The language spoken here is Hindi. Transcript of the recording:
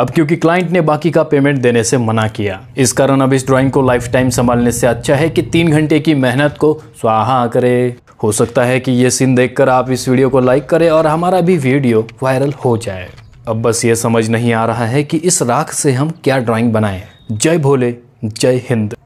अब क्योंकि क्लाइंट ने बाकी का पेमेंट देने से मना किया इस कारण अब इस ड्राइंग को लाइफ टाइम संभालने से अच्छा है कि तीन घंटे की मेहनत को स्वाहा करे हो सकता है कि ये सीन देखकर आप इस वीडियो को लाइक करें और हमारा भी वीडियो वायरल हो जाए अब बस ये समझ नहीं आ रहा है कि इस राख से हम क्या ड्राइंग बनाएं जय भोले जय हिंद